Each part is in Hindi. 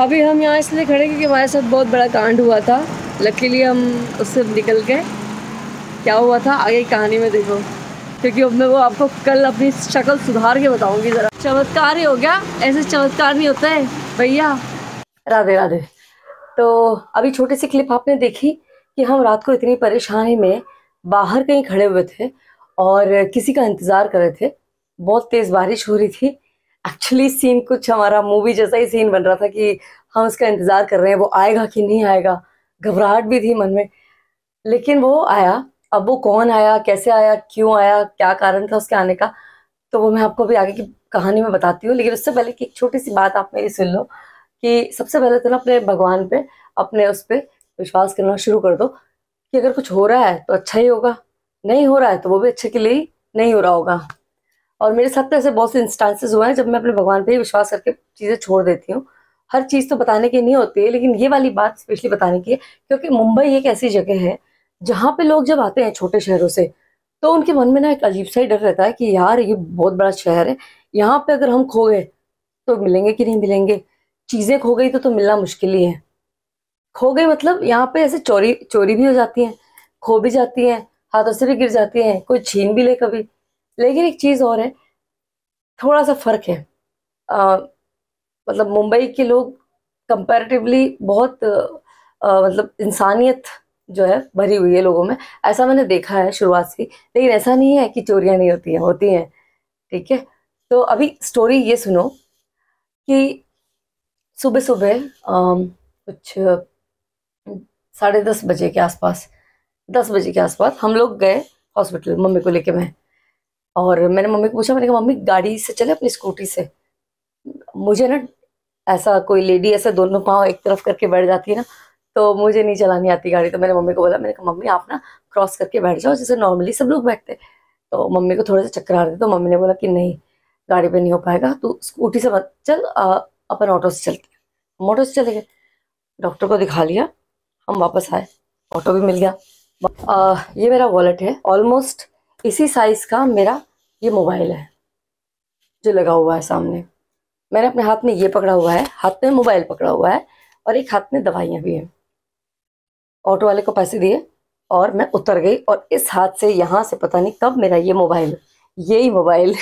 अभी हम यहाँ इसलिए खड़े क्योंकि हमारे साथ बहुत बड़ा कांड हुआ था लकीली हम उससे निकल गए क्या हुआ था आगे कहानी में देखो क्योंकि अब मैं वो आपको कल अपनी शक्ल सुधार के बताऊंगी ज़रा चमत्कार ही हो गया ऐसे चमत्कार नहीं होता है भैया राधे राधे तो अभी छोटी सी क्लिप आपने देखी कि हम रात को इतनी परेशानी में बाहर कहीं खड़े हुए थे और किसी का इंतज़ार कर रहे थे बहुत तेज़ बारिश हो रही थी एक्चुअली सीन कुछ हमारा मूवी जैसा ही सीन बन रहा था कि हम उसका इंतज़ार कर रहे हैं वो आएगा कि नहीं आएगा घबराहट भी थी मन में लेकिन वो आया अब वो कौन आया कैसे आया क्यों आया क्या कारण था उसके आने का तो वो मैं आपको भी आगे की कहानी में बताती हूँ लेकिन उससे पहले की एक छोटी सी बात आप मेरी सुन लो कि सबसे पहले तो ना अपने भगवान पे अपने उस पर विश्वास करना शुरू कर दो कि अगर कुछ हो रहा है तो अच्छा ही होगा नहीं हो रहा है तो वो भी अच्छे के लिए नहीं हो रहा होगा और मेरे साथ तो ऐसे बहुत से इंस्टांसेस हुए हैं जब मैं अपने भगवान पे ही विश्वास करके चीज़ें छोड़ देती हूँ हर चीज़ तो बताने की नहीं होती है लेकिन ये वाली बात स्पेशली बताने की है क्योंकि मुंबई एक ऐसी जगह है जहाँ पे लोग जब आते हैं छोटे शहरों से तो उनके मन में ना एक अजीब सा ही डर रहता है कि यार ये बहुत बड़ा शहर है यहाँ पे अगर हम खो गए तो मिलेंगे कि नहीं मिलेंगे चीज़ें खो गई तो तो मिलना मुश्किल ही है खो गई मतलब यहाँ पे ऐसे चोरी चोरी भी हो जाती है खो भी जाती है हाथों से भी गिर जाती है कोई छीन भी ले कभी लेकिन एक चीज़ और है थोड़ा सा फ़र्क है आ, मतलब मुंबई के लोग कंपैरेटिवली बहुत आ, मतलब इंसानियत जो है भरी हुई है लोगों में ऐसा मैंने देखा है शुरुआत से लेकिन ऐसा नहीं है कि चोरियाँ नहीं होती हैं होती हैं ठीक है तो अभी स्टोरी ये सुनो कि सुबह सुबह कुछ साढ़े दस बजे के आसपास दस बजे के आसपास हम लोग गए हॉस्पिटल मम्मी को लेके मैं और मैंने मम्मी को पूछा मैंने कहा मम्मी गाड़ी से चले अपनी स्कूटी से मुझे ना ऐसा कोई लेडी ऐसा दोनों पाँव एक तरफ करके बैठ जाती है ना तो मुझे नहीं चलानी आती गाड़ी तो मैंने मम्मी को बोला मैंने कहा मम्मी आप ना क्रॉस करके बैठ जाओ जैसे नॉर्मली सब लोग बैठते तो मम्मी को थोड़े से चक्कर आ रहे तो मम्मी ने बोला कि नहीं गाड़ी पे नहीं हो पाएगा तू स्कूटी से मत चल अपन ऑटो से चलते हम ऑटो से चले गए डॉक्टर को दिखा लिया हम वापस आए ऑटो भी मिल गया आ, ये मेरा वॉलेट है ऑलमोस्ट इसी साइज़ का मेरा ये मोबाइल है जो लगा हुआ है सामने मैंने अपने हाथ में ये पकड़ा हुआ है हाथ में मोबाइल पकड़ा हुआ है और एक हाथ में दवाइयाँ भी हैं ऑटो वाले को पैसे दिए और मैं उतर गई और इस हाथ से यहाँ से पता नहीं कब मेरा ये मोबाइल यही मोबाइल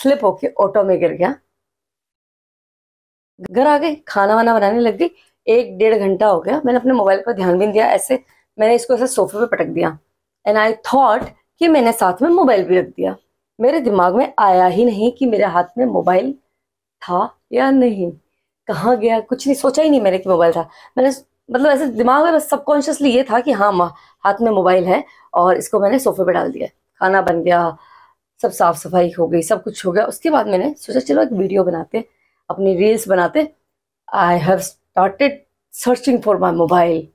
स्लिप होके ऑटो में गिर गया घर आ गई खाना वाना बनाने लग गई एक डेढ़ घंटा हो गया मैंने अपने मोबाइल पर ध्यान भी नहीं दिया ऐसे मैंने इसको ऐसे सोफे पे पटक दिया एंड आई थॉट कि मैंने साथ में मोबाइल भी रख दिया मेरे दिमाग में आया ही नहीं कि मेरे हाथ में मोबाइल था या नहीं कहाँ गया कुछ नहीं सोचा ही नहीं मैंने कि मोबाइल था मैंने मतलब ऐसे दिमाग में बस सबकॉन्शियसली ये था कि हाँ माँ हाथ में मोबाइल है और इसको मैंने सोफे पे डाल दिया खाना बन गया सब साफ सफाई हो गई सब कुछ हो गया उसके बाद मैंने सोचा चलो एक वीडियो बनाते अपनी रील्स बनाते I have started searching for my mobile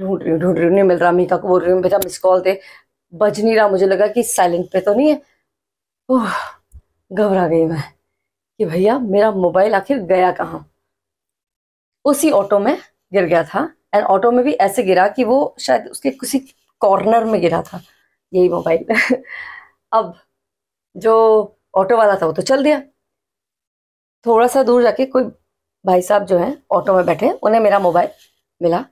ढूंढ रही हूँ ढूंढ रही हूँ नहीं मिल रहा मीका को बोल रही हूँ बेटा मिस कॉल दे बज नहीं रहा मुझे लगा कि साइलेंट पे तो नहीं है ओह घबरा गई मैं कि भैया मेरा मोबाइल आखिर गया कहाँ उसी ऑटो में गिर गया था एंड ऑटो में भी ऐसे गिरा कि वो शायद उसके किसी कॉर्नर में गिरा था यही मोबाइल अब जो ऑटो वाला था वो तो चल दिया थोड़ा सा दूर जाके कोई भाई साहब जो है ऑटो में बैठे उन्हें मेरा मोबाइल मिला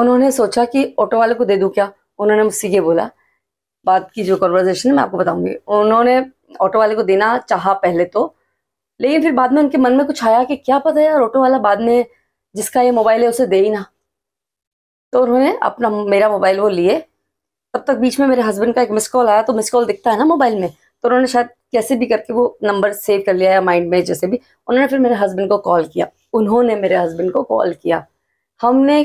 उन्होंने सोचा कि ऑटो वाले को दे दूँ क्या उन्होंने मुझसे ये बोला बात की जो कॉन्वर्जेशन मैं आपको बताऊंगी उन्होंने ऑटो वाले को देना चाहा पहले तो लेकिन फिर बाद में उनके मन में कुछ आया कि क्या पता यार ऑटो वाला बाद में जिसका ये मोबाइल है उसे दे ही ना तो उन्होंने अपना मेरा मोबाइल वो लिए तब तक बीच में मेरे हस्बैंड का एक मिस कॉल आया तो मिस कॉल दिखता है ना मोबाइल में तो उन्होंने शायद कैसे भी करके वो नंबर सेव कर लिया या माइंड में जैसे भी उन्होंने फिर मेरे हस्बैंड को कॉल किया उन्होंने मेरे हस्बैंड को कॉल किया हमने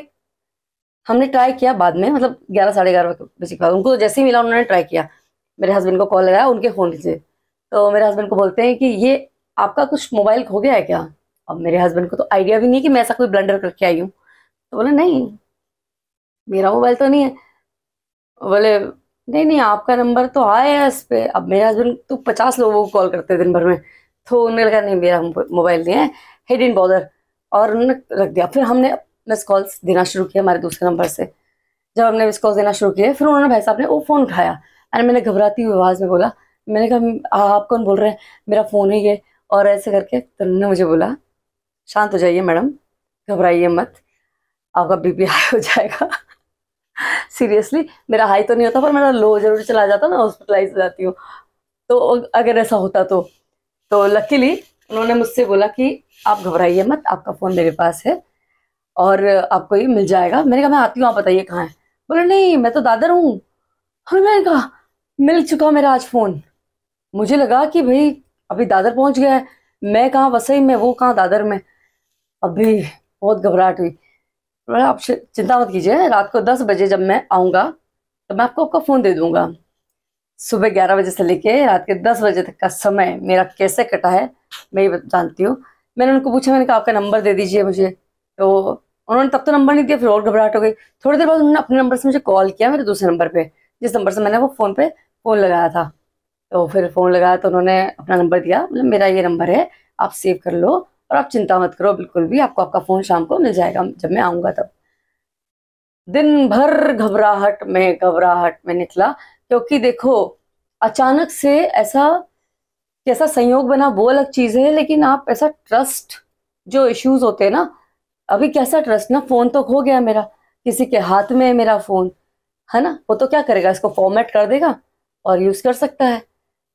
हमने ट्राई किया बाद में मतलब ग्यारह साढ़े ग्यारह बजे के बाद उनको जैसे ही मिला उन्होंने ट्राई किया मेरे हस्बैंड को कॉल लगाया उनके फ़ोन से तो मेरे हस्बैंड को बोलते हैं कि ये आपका कुछ मोबाइल खो गया है क्या अब मेरे हस्बैंड को तो आइडिया भी नहीं कि मैं ऐसा कोई ब्लंडर करके आई हूँ तो बोले नहीं मेरा मोबाइल तो नहीं है बोले नहीं नहीं आपका नंबर तो आया है इस पर अब मेरे हस्बैंड तो पचास लोगों को कॉल करते दिन भर में तो उन्होंने कहा नहीं मेरा मोबाइल नहीं है हेड इन बॉर्डर और उन्होंने रख दिया फिर हमने मिस कॉल्स देना शुरू किया हमारे दूसरे नंबर से जब हमने मिस कॉल्स देना शुरू किए फिर उन्होंने भाई साहब ने वो फ़ोन उठाया एंड मैंने घबराती हुई आवाज़ में बोला मैंने कहा आप कौन बोल रहे हैं मेरा फ़ोन है ये और ऐसे करके तो उन्होंने मुझे बोला शांत हो जाइए मैडम घबराइए मत आपका बी हाई हो जाएगा सीरियसली मेरा हाई तो नहीं होता पर मेरा लो जरूर चला जाता मैं हॉस्पिटलाइज हो जाती हूँ तो अगर ऐसा होता तो तो लकीली उन्होंने मुझसे बोला कि आप घबराइए मत आपका फ़ोन मेरे पास है और आपको ये मिल जाएगा मैंने कहा मैं आती हूँ आप बताइए कहाँ है बोले नहीं मैं तो दादर हूँ हमें मैंने कहा मिल चुका मेरा आज फ़ोन मुझे लगा कि भाई अभी दादर पहुँच गया है मैं कहाँ वसई में वो कहाँ दादर में अभी बहुत घबराहट हुई बोले आप चिंता मत कीजिए रात को दस बजे जब मैं आऊँगा तो मैं आपको आपका फ़ोन दे दूँगा सुबह ग्यारह बजे से लेके रात के दस बजे तक का समय मेरा कैसे कटा है मैं ये जानती हूँ मैंने उनको पूछा मैंने कहा आपका नंबर दे दीजिए मुझे तो उन्होंने तब तो नंबर नहीं दिया फिर और घबराहट हो गई थोड़ी देर बाद उन्होंने अपने नंबर से मुझे कॉल किया मेरे दूसरे नंबर पर जिस नंबर से मैंने वो फ़ोन पे फ़ोन लगाया था तो फिर फ़ोन लगाया तो उन्होंने अपना नंबर दिया मतलब मेरा ये नंबर है आप सेव कर लो और आप चिंता मत करो बिल्कुल भी आपको आपका फ़ोन शाम को मिल जाएगा जब मैं आऊंगा तब दिन भर घबराहट में घबराहट में निकला क्योंकि देखो अचानक से ऐसा कैसा संयोग बना वो अलग चीज़ है लेकिन आप ऐसा ट्रस्ट जो इश्यूज होते हैं ना अभी कैसा ट्रस्ट ना फोन तो खो गया मेरा किसी के हाथ में है मेरा फोन है ना वो तो क्या करेगा इसको फॉर्मेट कर देगा और यूज कर सकता है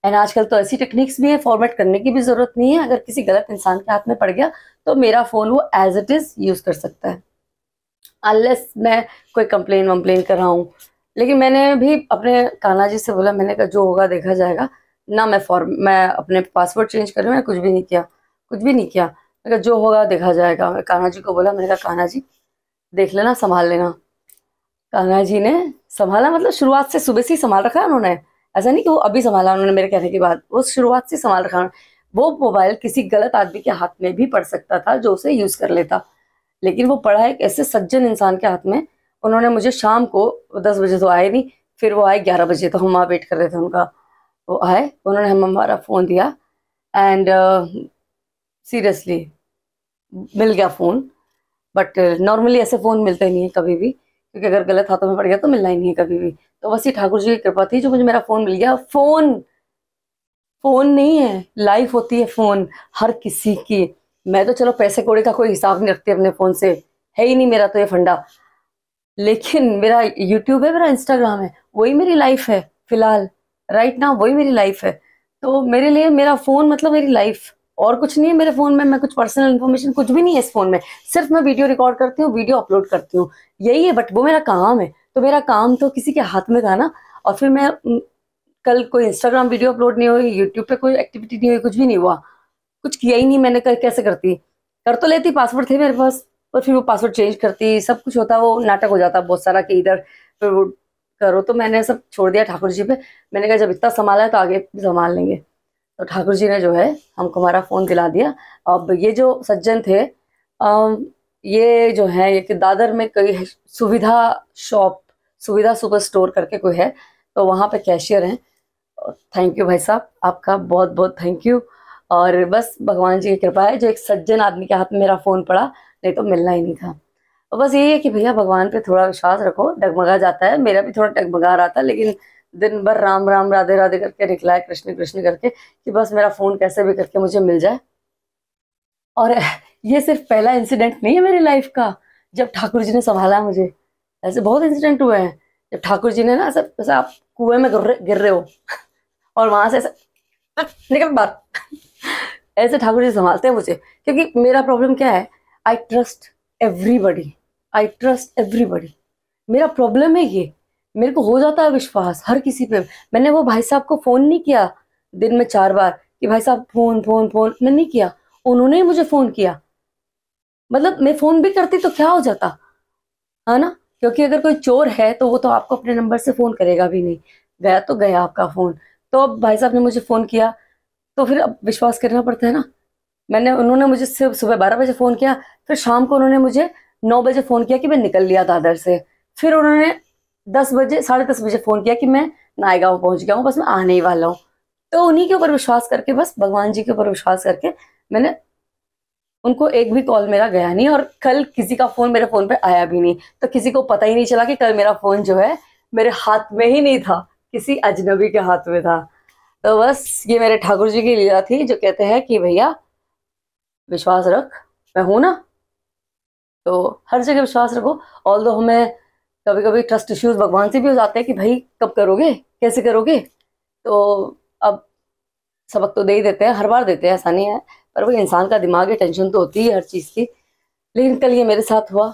एंड आजकल तो ऐसी टेक्निक्स भी है फॉर्मेट करने की भी जरूरत नहीं है अगर किसी गलत इंसान के हाथ में पड़ गया तो मेरा फोन वो एज इट इज यूज कर सकता है अनलेस मैं कोई कंप्लेन वम्प्लेन कर रहा हूँ लेकिन मैंने भी अपने काना जी से बोला मैंने कहा जो होगा देखा जाएगा ना मैं फॉर्म मैं अपने पासवर्ड चेंज कर रही हूँ मैंने कुछ भी नहीं किया कुछ भी नहीं किया अगर जो होगा देखा जाएगा मैं कान्हा जी को बोला मैंने कहा कान्हा जी देख लेना संभाल लेना कान्हा जी ने संभाला मतलब शुरुआत से सुबह से ही संभाल रखा है उन्होंने ऐसा नहीं कि वो अभी संभाला उन्होंने मेरे कहने के बाद वो शुरुआत से संभाल रखा वो मोबाइल किसी गलत आदमी के हाथ में भी पड़ सकता था जो उसे यूज़ कर लेता लेकिन वो पड़ा एक ऐसे सज्जन इंसान के हाथ में उन्होंने मुझे शाम को दस बजे तो आए नहीं फिर वो आए ग्यारह बजे तो हम वहाँ वेट कर रहे थे उनका वो आए उन्होंने हम हमारा फ़ोन दिया एंड सीरियसली मिल गया फ़ोन बट नॉर्मली ऐसे फ़ोन मिलते नहीं है कभी भी क्योंकि अगर गलत हाथों में पड़ गया तो मिलना ही नहीं है कभी भी तो बस ये ठाकुर जी की कृपा थी जो मुझे मेरा फ़ोन मिल गया फ़ोन फ़ोन नहीं है लाइफ होती है फ़ोन हर किसी की मैं तो चलो पैसे कोड़े का कोई हिसाब नहीं रखती अपने फ़ोन से है ही नहीं मेरा तो ये फंडा लेकिन मेरा यूट्यूब है मेरा इंस्टाग्राम है वही मेरी लाइफ है फिलहाल राइट ना वही मेरी लाइफ है तो मेरे लिए मेरा फ़ोन मतलब मेरी लाइफ और कुछ नहीं है मेरे फोन में मैं कुछ पर्सनल इन्फॉर्मेशन कुछ भी नहीं है इस फोन में सिर्फ मैं वीडियो रिकॉर्ड करती हूँ वीडियो अपलोड करती हूँ यही है बट वो मेरा काम है तो मेरा काम तो किसी के हाथ में था ना और फिर मैं कल कोई इंस्टाग्राम वीडियो अपलोड नहीं हुई यूट्यूब पे कोई एक्टिविटी नहीं हुई कुछ भी नहीं हुआ कुछ किया ही नहीं मैंने कर, कैसे करती कर तो लेती पासवर्ड थे मेरे पास और फिर वो पासवर्ड चेंज करती सब कुछ होता वो नाटक हो जाता बहुत सारा कि इधर फिर वो करो तो मैंने सब छोड़ दिया ठाकुर जी पे मैंने कहा जब इतना संभाला है तो आगे भी संभाल लेंगे तो ठाकुर जी ने जो है हमको हमारा फ़ोन दिला दिया अब ये जो सज्जन थे ये जो है ये कि दादर में कई सुविधा शॉप सुविधा सुपर स्टोर करके कोई है तो वहाँ पे कैशियर हैं थैंक यू भाई साहब आपका बहुत बहुत थैंक यू और बस भगवान जी की कृपा है जो एक सज्जन आदमी के हाथ में मेरा फ़ोन पड़ा नहीं तो मिलना ही नहीं था तो बस यही है कि भैया भगवान पे थोड़ा विश्वास रखो डगमगा जाता है मेरा भी थोड़ा डगमगा रहा था लेकिन दिन भर राम राम राधे राधे करके निकला है कृष्ण कृष्ण करके कि बस मेरा फ़ोन कैसे भी करके मुझे मिल जाए और ये सिर्फ पहला इंसिडेंट नहीं है मेरी लाइफ का जब ठाकुर जी ने संभाला मुझे ऐसे बहुत इंसिडेंट हुए हैं जब ठाकुर जी ने ना ऐसे जैसे आप कुएं में गिर रहे हो और वहां से ऐसे निकल बात ऐसे ठाकुर जी संभालते हैं मुझे क्योंकि मेरा प्रॉब्लम क्या है I trust everybody I trust everybody मेरा प्रॉब्लम है ये मेरे को हो जाता है विश्वास हर किसी पे मैंने वो भाई साहब को फ़ोन नहीं किया दिन में चार बार कि भाई साहब फ़ोन फ़ोन फ़ोन मैंने नहीं किया उन्होंने ही मुझे फ़ोन किया मतलब मैं फ़ोन भी करती तो क्या हो जाता है हाँ ना क्योंकि अगर कोई चोर है तो वो तो आपको अपने नंबर से फ़ोन करेगा भी नहीं गया तो गया आपका फ़ोन तो अब भाई साहब ने मुझे फ़ोन किया तो फिर अब विश्वास करना पड़ता है ना मैंने उन्होंने मुझे सिर्फ सुबह बारह बजे फ़ोन किया फिर शाम को उन्होंने मुझे नौ बजे फ़ोन किया कि मैं निकल लिया दादर से फिर उन्होंने दस बजे साढ़े दस बजे फ़ोन किया कि मैं नायगा पहुंच गया हूँ बस मैं आने ही वाला हूँ तो उन्हीं के ऊपर विश्वास करके बस भगवान जी के ऊपर विश्वास करके मैंने उनको एक भी कॉल मेरा गया नहीं और कल किसी का फ़ोन मेरे फ़ोन पे आया भी नहीं तो किसी को पता ही नहीं चला कि कल मेरा फ़ोन जो है मेरे हाथ में ही नहीं था किसी अजनबी के हाथ में था तो बस ये मेरे ठाकुर जी की लीला थी जो कहते हैं कि भैया विश्वास रख मैं हूं ना तो हर जगह विश्वास रखो ऑल दो हमें कभी कभी ट्रस्ट इश्यूज भगवान से भी हो जाते हैं कि भाई कब करोगे कैसे करोगे तो अब सबक तो दे ही देते हैं हर बार देते हैं ऐसा नहीं है पर वो इंसान का दिमाग है टेंशन तो होती है हर चीज़ की लेकिन कल ये मेरे साथ हुआ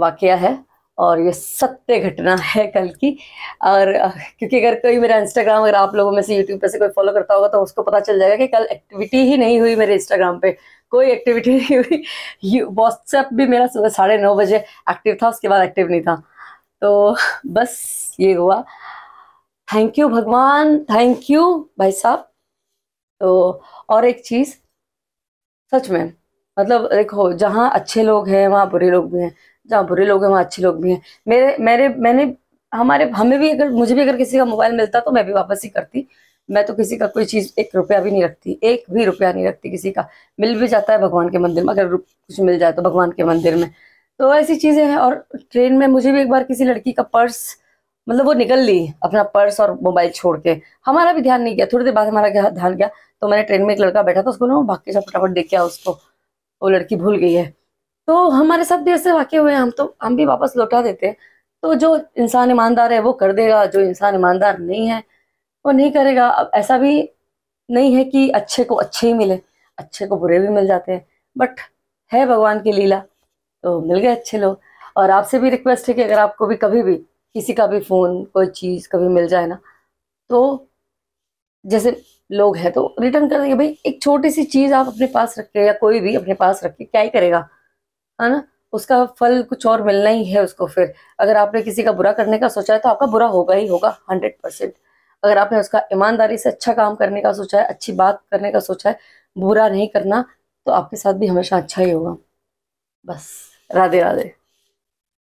वाक़ है और ये सत्य घटना है कल की और क्योंकि अगर कोई मेरा इंस्टाग्राम अगर आप लोगों में से यूट्यूब पर से कोई फॉलो करता होगा तो उसको पता चल जाएगा कि कल एक्टिविटी ही नहीं हुई मेरे इंस्टाग्राम पे कोई एक्टिविटी नहीं हुई व्हाट्सएप भी मेरा सुबह साढ़े नौ बजे एक्टिव था उसके बाद एक्टिव नहीं था तो बस ये हुआ थैंक यू भगवान थैंक यू भाई साहब तो और एक चीज़ सच में मतलब देखो जहाँ अच्छे लोग हैं वहाँ बुरे लोग भी हैं जहाँ बुरे लोग हैं वहाँ अच्छे लोग भी हैं मेरे मेरे मैंने हमारे हमें भी अगर मुझे भी अगर किसी का मोबाइल मिलता तो मैं भी वापस ही करती मैं तो किसी का कोई चीज़ एक रुपया भी नहीं रखती एक भी रुपया नहीं रखती किसी का मिल भी जाता है भगवान के मंदिर में अगर कुछ मिल जाए तो भगवान के मंदिर में तो ऐसी चीज़ें हैं और ट्रेन में मुझे भी एक बार किसी लड़की का पर्स मतलब वो निकल ली अपना पर्स और मोबाइल छोड़ के हमारा भी ध्यान नहीं गया थोड़ी देर बाद हमारा ध्यान गया तो मैंने ट्रेन में एक लड़का बैठा था उसको ना भाग के सब फटाफट देख गया उसको वो लड़की भूल गई है तो हमारे साथ भी ऐसे वाक्य हुए हम तो हम भी वापस लौटा देते हैं तो जो इंसान ईमानदार है वो कर देगा जो इंसान ईमानदार नहीं है वो नहीं करेगा अब ऐसा भी नहीं है कि अच्छे को अच्छे ही मिले अच्छे को बुरे भी मिल जाते हैं बट है भगवान की लीला तो मिल गए अच्छे लोग और आपसे भी रिक्वेस्ट है कि अगर आपको भी कभी भी किसी का भी फ़ोन कोई चीज़ कभी मिल जाए ना तो जैसे लोग हैं तो रिटर्न कर देंगे भाई एक छोटी सी चीज़ आप अपने पास के या कोई भी अपने पास रखे क्या ही करेगा है ना उसका फल कुछ और मिलना ही है उसको फिर अगर आपने किसी का बुरा करने का सोचा है तो आपका बुरा होगा ही होगा हंड्रेड परसेंट अगर आपने उसका ईमानदारी से अच्छा काम करने का सोचा है अच्छी बात करने का सोचा है बुरा नहीं करना तो आपके साथ भी हमेशा अच्छा ही होगा बस Radio, Radio.